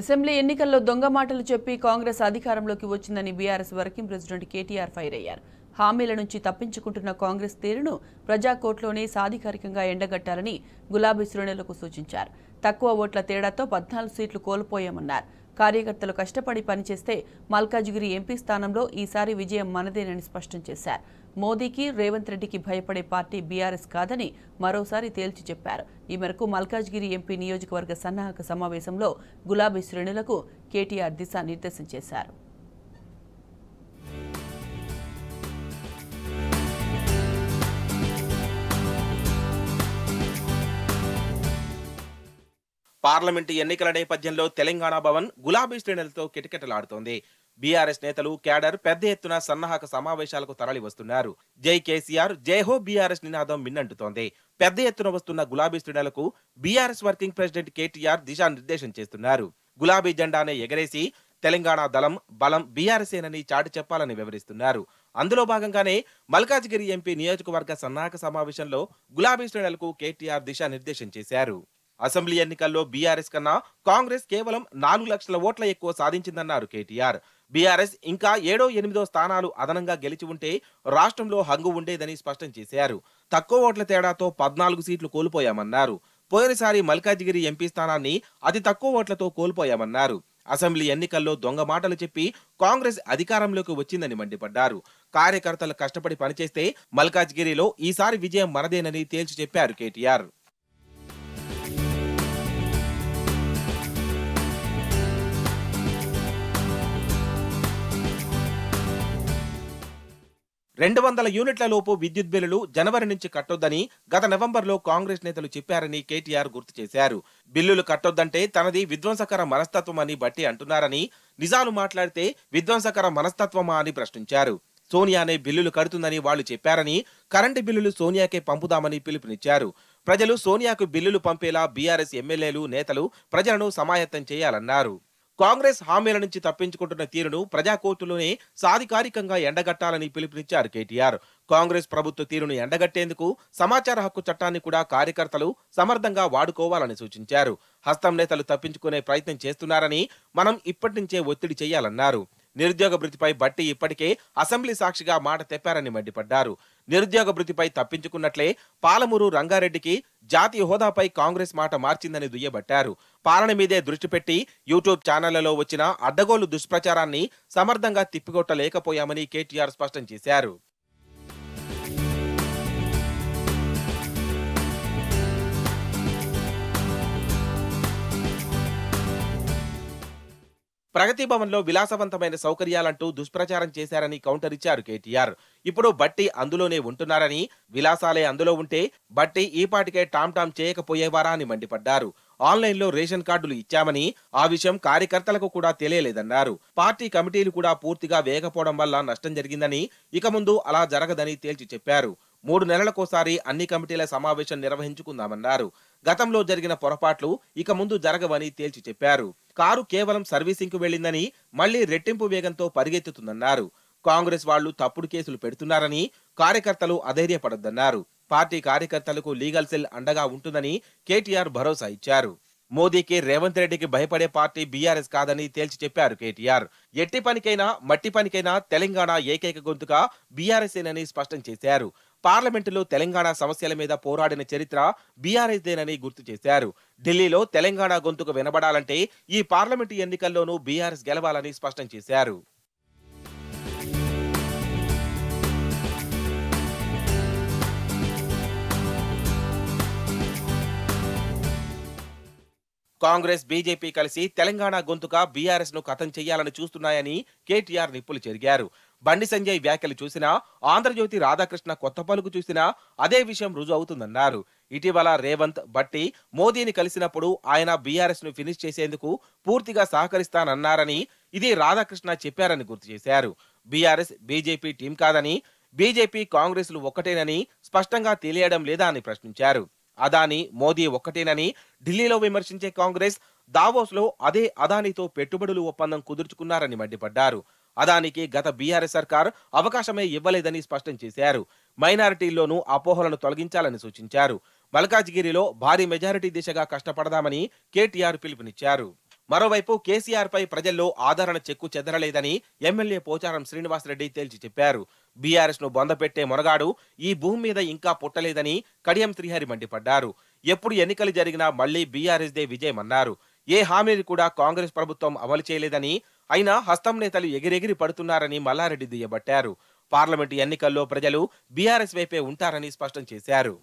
assembly ఎన్నికల్లో దొంగ మాటలు చెప్పి కాంగ్రెస్ అధికారంలోకి వచ్చిందని BRS working president KTR fire అయ్యారు హామీల నుంచి తప్పించుకుంటున్న కాంగ్రెస్ తీరును ప్రజాకోట్లోనే సాధికారికంగా ఎండగట్టాలని గులాబీ శ్రేణులకు సూచించారు తక్కువ ఓట్ల తేడాతో పద్నాలుగు సీట్లు కోల్పోయామన్నారు కార్యకర్తలు కష్టపడి పనిచేస్తే మల్కాజ్గిరి ఎంపీ స్థానంలో ఈసారి విజయం మనదేనని స్పష్టం చేశారు మోదీకి రేవంత్ రెడ్డికి భయపడే పార్టీ బీఆర్ఎస్ కాదని మరోసారి తేల్చి చెప్పారు ఈ మేరకు మల్కాజ్గిరి ఎంపీ నియోజకవర్గ సన్నాహక సమావేశంలో గులాబీ శ్రేణులకు కేటీఆర్ దిశానిర్దేశం చేశారు పార్లమెంటు ఎన్నికల నేపథ్యంలో తెలంగాణ భవన్ గులాబీ శ్రేణులతో కిటకిటలాడుతోంది బీఆర్ఎస్ నేతలు క్యాడర్ పెద్ద ఎత్తున సన్నాహక సమావేశాలకు తరలి వస్తున్నారు జై కేసీఆర్ జైహో బీఆర్ఎస్ నినాదం మిన్నంటుతోంది పెద్ద ఎత్తున వస్తున్న గులాబీ శ్రేణులకు బీఆర్ఎస్ వర్కింగ్ ప్రెసిడెంట్ కేటీఆర్ దిశానిర్దేశం చేస్తున్నారు గులాబీ జెండానే ఎగరేసి తెలంగాణ దళం బలం బీఆర్ఎస్ఏనని చాటి చెప్పాలని వివరిస్తున్నారు అందులో భాగంగానే మల్కాజ్గిరి ఎంపీ నియోజకవర్గ సన్నాహక సమావేశంలో గులాబీ శ్రేణులకు కేటీఆర్ దిశానిర్దేశం చేశారు అసెంబ్లీ ఎన్నికల్లో బీఆర్ఎస్ కన్నా కాంగ్రెస్ కేవలం నాలుగు లక్షల ఓట్ల ఎక్కువ సాధించిందన్నారు కేటీఆర్ బీఆర్ఎస్ ఇంకా ఏడో ఎనిమిదో స్థానాలు అదనంగా గెలిచి ఉంటే రాష్ట్రంలో హంగు ఉండేదని స్పష్టం చేశారు తక్కువ ఓట్ల తేడాతో పద్నాలుగు సీట్లు కోల్పోయామన్నారు పోయినసారి మల్కాజిగిరి ఎంపీ స్థానాన్ని అతి తక్కువ ఓట్లతో కోల్పోయామన్నారు అసెంబ్లీ ఎన్నికల్లో దొంగ మాటలు చెప్పి కాంగ్రెస్ అధికారంలోకి వచ్చిందని మండిపడ్డారు కార్యకర్తలు కష్టపడి పనిచేస్తే మల్కాజ్గిరిలో ఈసారి విజయం మనదేనని తేల్చి చెప్పారు కేటీఆర్ రెండు వందల యూనిట్ల లోపు విద్యుత్ బిల్లులు జనవరి నుంచి కట్టొద్దని గత నవంబర్లో కాంగ్రెస్ నేతలు చెప్పారని కేటీఆర్ గుర్తు చేశారు బిల్లులు కట్టొద్దంటే తనది విధ్వంసకర మనస్తత్వం అని బట్టి అంటున్నారని నిజాలు మాట్లాడితే విధ్వంసకర మనస్తత్వమా అని ప్రశ్నించారు సోనియానే బిల్లులు కడుతుందని వాళ్ళు చెప్పారని కరెంటు బిల్లులు సోనియాకే పంపుదామని పిలుపునిచ్చారు ప్రజలు సోనియాకు బిల్లులు పంపేలా బీఆర్ఎస్ ఎమ్మెల్యేలు నేతలు ప్రజలను సమాయత్తం చేయాలన్నారు కాంగ్రెస్ హామీల నుంచి తప్పించుకుంటున్న తీరును ప్రజాకోర్టులోనే సాధికారికంగా ఎండగట్టాలని పిలుపునిచ్చారు కేటీఆర్ కాంగ్రెస్ ప్రభుత్వ తీరును ఎండగట్టేందుకు సమాచార హక్కు చట్టాన్ని కూడా కార్యకర్తలు సమర్థంగా వాడుకోవాలని సూచించారు హస్తం నేతలు తప్పించుకునే ప్రయత్నం చేస్తున్నారని మనం ఇప్పటి నుంచే ఒత్తిడి చేయాలన్నారు నిరుద్యోగ భృతిపై బట్టి ఇప్పటికే అసెంబ్లీ సాక్షిగా మాట తెప్పారని మండిపడ్డారు నిరుద్యోగ భృతిపై తప్పించుకున్నట్లే పాలమూరు రంగారెడ్డికి జాతీయ హోదాపై కాంగ్రెస్ మాట మార్చిందని దుయ్యబట్టారు పాలన మీదే దృష్టి పెట్టి యూట్యూబ్ ఛానళ్లలో వచ్చిన అడ్డగోలు దుష్ప్రచారాన్ని సమర్థంగా తిప్పికొట్టలేకపోయామని కేటీఆర్ స్పష్టం చేశారు ప్రగతి భవన్లో విలాసవంతమైన సౌకర్యాలంటూ దుష్ప్రచారం చేశారని కౌంటర్ ఇచ్చారు కేటీఆర్ ఇప్పుడు బట్టి అందులోనే ఉంటున్నారని విలాసాలే అందులో ఉంటే బట్టి ఈపాటికే టామ్ టామ్ చేయకపోయేవారా అని మండిపడ్డారు ఆన్లైన్లో రేషన్ కార్డులు ఇచ్చామని ఆ విషయం కార్యకర్తలకు కూడా తెలియలేదన్నారు పార్టీ కమిటీలు కూడా పూర్తిగా వేయకపోవడం వల్ల నష్టం జరిగిందని ఇక ముందు అలా జరగదని తేల్చి చెప్పారు మూడు నెలలకోసారి అన్ని కమిటీల సమావేశం నిర్వహించుకుందామన్నారు గతంలో జరిగిన పొరపాట్లు ఇక ముందు జరగవని తేల్చి చెప్పారు కారు కేవలం సర్వీసింగ్కు వెళ్లిందని మళ్లీ రెట్టింపు వేగంతో పరిగెత్తుతుందన్నారు కాంగ్రెస్ వాళ్లు తప్పుడు కేసులు పెడుతున్నారని కార్యకర్తలు అధైర్యపడొద్దన్నారు పార్టీ కార్యకర్తలకు లీగల్ సెల్ అండగా ఉంటుందని కేటీఆర్ భరోసా ఇచ్చారు మోదీకి రేవంత్ రెడ్డికి భయపడే పార్టీ బీఆర్ఎస్ కాదని తేల్చి చెప్పారు కేటీఆర్ ఎట్టి పనికైనా మట్టి పనికైనా తెలంగాణ ఏకైక గొంతుగా బీఆర్ఎస్ఏనని స్పష్టం చేశారు పార్లమెంటులో తెలంగాణ సమస్యల మీద పోరాడిన చరిత్ర బీఆర్ఎస్దేనని గుర్తు చేశారు ఢిల్లీలో తెలంగాణ గొంతుకు వినబడాలంటే ఈ పార్లమెంటు ఎన్నికల్లోనూ బీఆర్ఎస్ గెలవాలని స్పష్టం చేశారు కాంగ్రెస్ బీజేపీ కలిసి తెలంగాణ గొంతుక బీఆర్ఎస్ ను కథం చేయాలని చూస్తున్నాయని కేటీఆర్ నిప్పులు చెరిగారు బండి సంజయ్ వ్యాఖ్యలు చూసినా ఆంధ్రజ్యోతి రాధాకృష్ణ కొత్త పలుకు చూసినా అదే విషయం రుజువు అవుతుందన్నారు ఇటీవల రేవంత్ బట్టి మోదీని కలిసినప్పుడు ఆయన బీఆర్ఎస్ ను ఫినిష్ చేసేందుకు పూర్తిగా సహకరిస్తానన్నారని ఇది రాధాకృష్ణ చెప్పారని గుర్తు చేశారు బీఆర్ఎస్ బీజేపీ టీం కాదని బీజేపీ కాంగ్రెస్లు ఒక్కటేనని స్పష్టంగా తెలియడం లేదా అని ప్రశ్నించారు అదాని మోదీ ఒక్కటేనని ఢిల్లీలో విమర్శించే కాంగ్రెస్ దావోస్లో అదే అదానితో పెట్టుబడులు ఒప్పందం కుదుర్చుకున్నారని మండిపడ్డారు అదానికి గత బీఆర్ఎస్ సర్కార్ అవకాశమే ఇవ్వలేదని స్పష్టం చేశారు మైనారిటీల్లోనూ అపోహలను తొలగించాలని సూచించారు మల్కాజ్గిరిలో భారీ మెజారిటీ దిశగా కష్టపడదామని కేటీఆర్ పిలుపునిచ్చారు మరోవైపు కేసీఆర్ పై ప్రజల్లో ఆదరణ చెక్కు చెదరలేదని ఎమ్మెల్యే పోచారం శ్రీనివాసరెడ్డి తేల్చి చెప్పారు బీఆర్ఎస్ ను బొందపెట్టే మొనగాడు ఈ భూమి మీద ఇంకా పుట్టలేదని కడియం శ్రీహరి మండిపడ్డారు ఎప్పుడు ఎన్నికలు జరిగినా మళ్లీ దే విజయమన్నారు ఏ హామీని కూడా కాంగ్రెస్ ప్రభుత్వం అమలు చేయలేదని అయినా హస్తం నేతలు ఎగిరెగిరి పడుతున్నారని మల్లారెడ్డి దియ్యబట్టారు పార్లమెంటు ఎన్నికల్లో ప్రజలు బీఆర్ఎస్ వైపే ఉంటారని స్పష్టం చేశారు